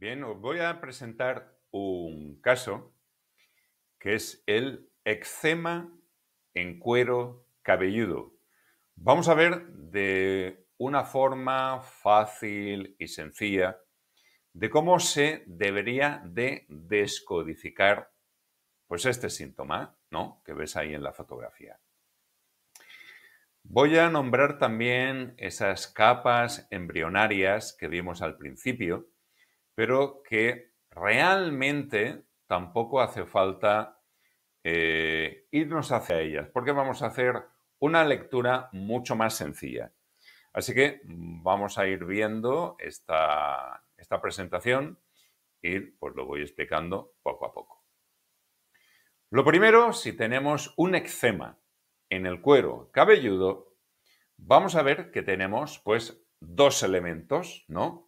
Bien, os voy a presentar un caso que es el eczema en cuero cabelludo. Vamos a ver de una forma fácil y sencilla de cómo se debería de descodificar pues este síntoma, ¿no? que ves ahí en la fotografía. Voy a nombrar también esas capas embrionarias que vimos al principio, pero que realmente tampoco hace falta eh, irnos hacia ellas, porque vamos a hacer una lectura mucho más sencilla. Así que vamos a ir viendo esta, esta presentación y pues lo voy explicando poco a poco. Lo primero, si tenemos un eczema en el cuero cabelludo, vamos a ver que tenemos pues dos elementos, ¿no?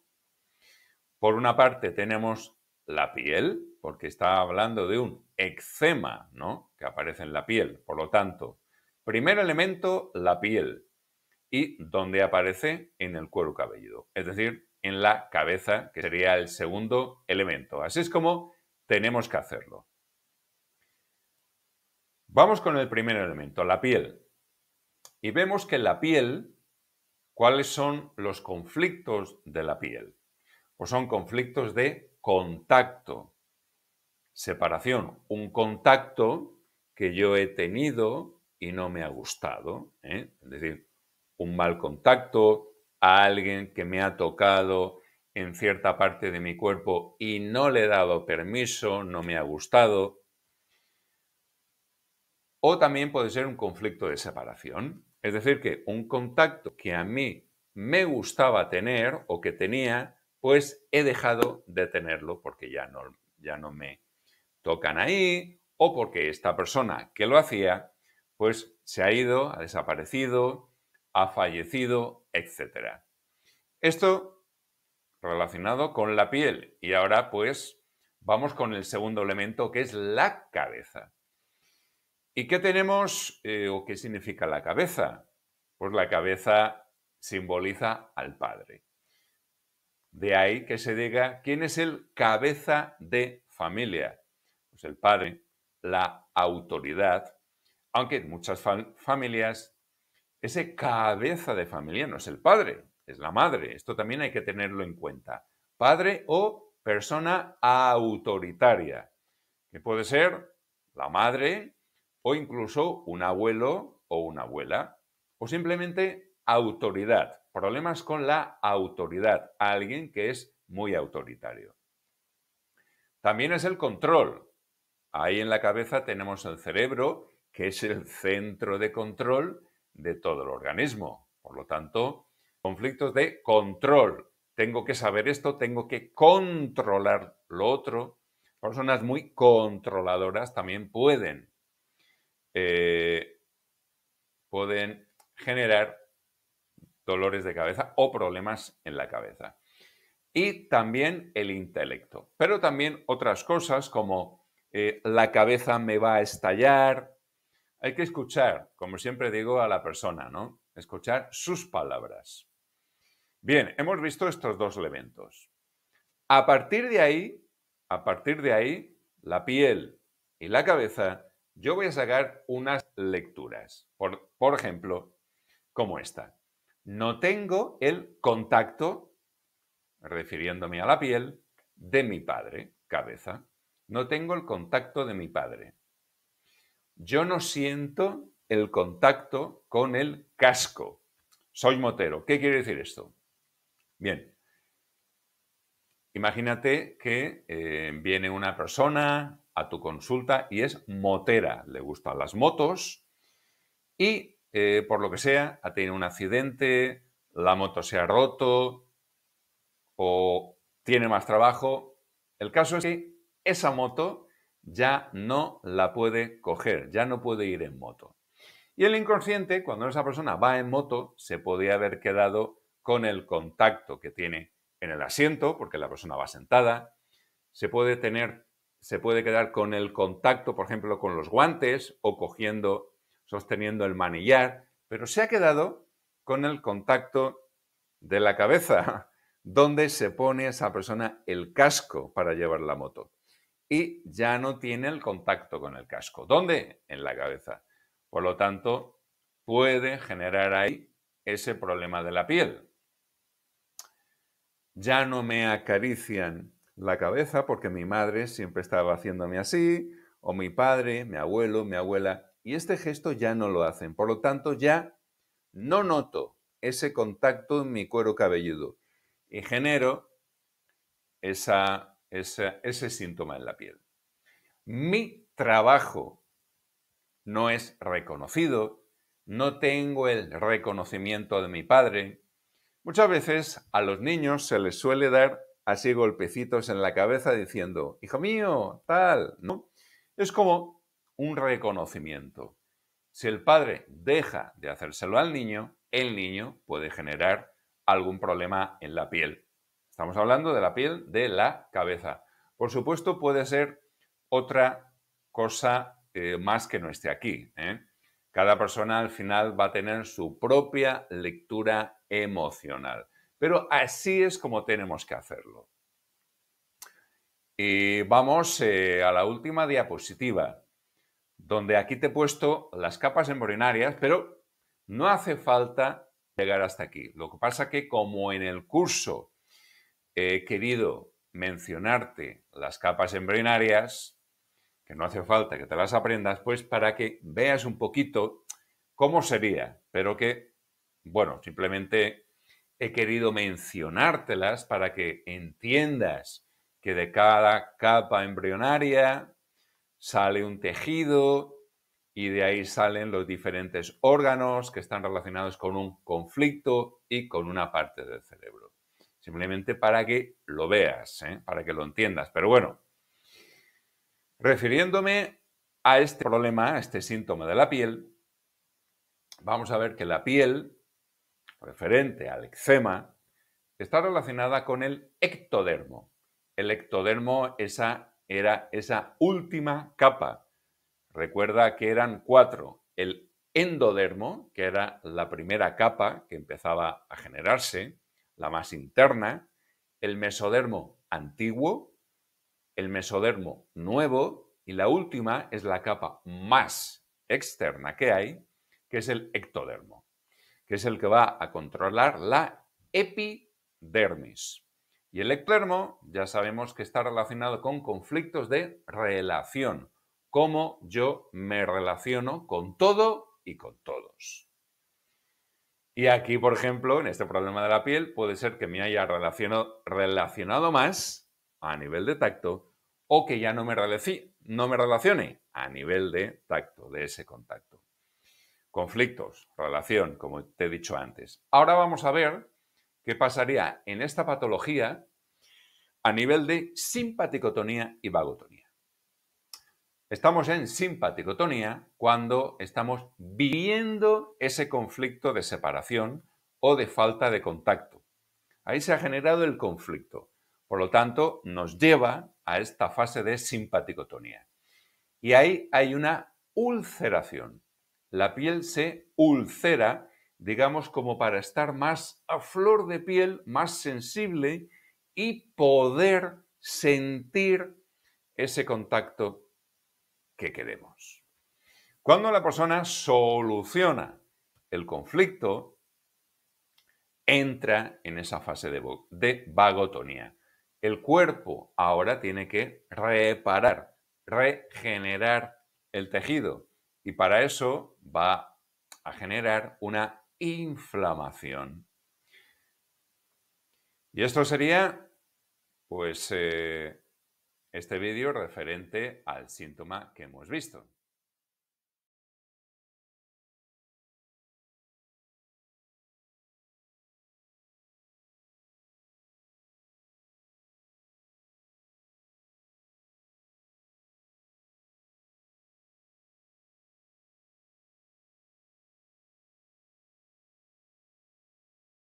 Por una parte tenemos la piel, porque está hablando de un eczema, ¿no? Que aparece en la piel. Por lo tanto, primer elemento, la piel. Y donde aparece en el cuero cabelludo, es decir, en la cabeza, que sería el segundo elemento. Así es como tenemos que hacerlo. Vamos con el primer elemento, la piel. Y vemos que la piel, ¿cuáles son los conflictos de la piel? o pues son conflictos de contacto. Separación, un contacto que yo he tenido y no me ha gustado, ¿eh? es decir, un mal contacto, a alguien que me ha tocado en cierta parte de mi cuerpo y no le he dado permiso, no me ha gustado. O también puede ser un conflicto de separación, es decir, que un contacto que a mí me gustaba tener o que tenía, pues he dejado de tenerlo porque ya no, ya no me tocan ahí o porque esta persona que lo hacía, pues se ha ido, ha desaparecido, ha fallecido, etc. Esto relacionado con la piel. Y ahora pues vamos con el segundo elemento que es la cabeza. ¿Y qué tenemos eh, o qué significa la cabeza? Pues la cabeza simboliza al Padre. De ahí que se diga quién es el cabeza de familia. Pues el padre, la autoridad, aunque en muchas familias ese cabeza de familia no es el padre, es la madre. Esto también hay que tenerlo en cuenta. Padre o persona autoritaria, que puede ser la madre o incluso un abuelo o una abuela, o simplemente autoridad problemas con la autoridad, alguien que es muy autoritario. También es el control. Ahí en la cabeza tenemos el cerebro, que es el centro de control de todo el organismo. Por lo tanto, conflictos de control. Tengo que saber esto, tengo que controlar lo otro. Personas muy controladoras también pueden, eh, pueden generar dolores de cabeza o problemas en la cabeza. Y también el intelecto, pero también otras cosas como eh, la cabeza me va a estallar. Hay que escuchar, como siempre digo, a la persona, ¿no? Escuchar sus palabras. Bien, hemos visto estos dos elementos. A partir de ahí, a partir de ahí, la piel y la cabeza, yo voy a sacar unas lecturas. Por, por ejemplo, como esta no tengo el contacto, refiriéndome a la piel, de mi padre, cabeza. No tengo el contacto de mi padre. Yo no siento el contacto con el casco. Soy motero. ¿Qué quiere decir esto? Bien. Imagínate que eh, viene una persona a tu consulta y es motera, le gustan las motos y eh, por lo que sea, ha tenido un accidente, la moto se ha roto o tiene más trabajo. El caso es que esa moto ya no la puede coger, ya no puede ir en moto. Y el inconsciente, cuando esa persona va en moto, se podría haber quedado con el contacto que tiene en el asiento, porque la persona va sentada, se puede tener, se puede quedar con el contacto, por ejemplo, con los guantes o cogiendo sosteniendo el manillar, pero se ha quedado con el contacto de la cabeza, donde se pone esa persona el casco para llevar la moto. Y ya no tiene el contacto con el casco. ¿Dónde? En la cabeza. Por lo tanto, puede generar ahí ese problema de la piel. Ya no me acarician la cabeza porque mi madre siempre estaba haciéndome así, o mi padre, mi abuelo, mi abuela, y este gesto ya no lo hacen. Por lo tanto, ya no noto ese contacto en mi cuero cabelludo y genero esa, ese síntoma en la piel. Mi trabajo no es reconocido, no tengo el reconocimiento de mi padre. Muchas veces a los niños se les suele dar así golpecitos en la cabeza diciendo, hijo mío, tal, ¿no? Es como un reconocimiento. Si el padre deja de hacérselo al niño, el niño puede generar algún problema en la piel. Estamos hablando de la piel de la cabeza. Por supuesto, puede ser otra cosa eh, más que no esté aquí. ¿eh? Cada persona al final va a tener su propia lectura emocional. Pero así es como tenemos que hacerlo. Y vamos eh, a la última diapositiva donde aquí te he puesto las capas embrionarias, pero no hace falta llegar hasta aquí. Lo que pasa que como en el curso he querido mencionarte las capas embrionarias, que no hace falta que te las aprendas, pues para que veas un poquito cómo sería, pero que, bueno, simplemente he querido mencionártelas para que entiendas que de cada capa embrionaria sale un tejido y de ahí salen los diferentes órganos que están relacionados con un conflicto y con una parte del cerebro. Simplemente para que lo veas, ¿eh? para que lo entiendas. Pero bueno, refiriéndome a este problema, a este síntoma de la piel, vamos a ver que la piel, referente al eczema, está relacionada con el ectodermo. El ectodermo, es a era esa última capa. Recuerda que eran cuatro. El endodermo, que era la primera capa que empezaba a generarse, la más interna, el mesodermo antiguo, el mesodermo nuevo y la última es la capa más externa que hay, que es el ectodermo, que es el que va a controlar la epidermis. Y el eclermo ya sabemos que está relacionado con conflictos de relación, cómo yo me relaciono con todo y con todos. Y aquí, por ejemplo, en este problema de la piel, puede ser que me haya relacionado, más a nivel de tacto o que ya no me, no me relacione a nivel de tacto, de ese contacto. Conflictos, relación, como te he dicho antes. Ahora vamos a ver ¿Qué pasaría en esta patología a nivel de simpaticotonía y vagotonía? Estamos en simpaticotonía cuando estamos viviendo ese conflicto de separación o de falta de contacto. Ahí se ha generado el conflicto. Por lo tanto, nos lleva a esta fase de simpaticotonía. Y ahí hay una ulceración. La piel se ulcera digamos, como para estar más a flor de piel, más sensible y poder sentir ese contacto que queremos. Cuando la persona soluciona el conflicto, entra en esa fase de, de vagotonía. El cuerpo ahora tiene que reparar, regenerar el tejido y para eso va a generar una inflamación. Y esto sería, pues, eh, este vídeo referente al síntoma que hemos visto.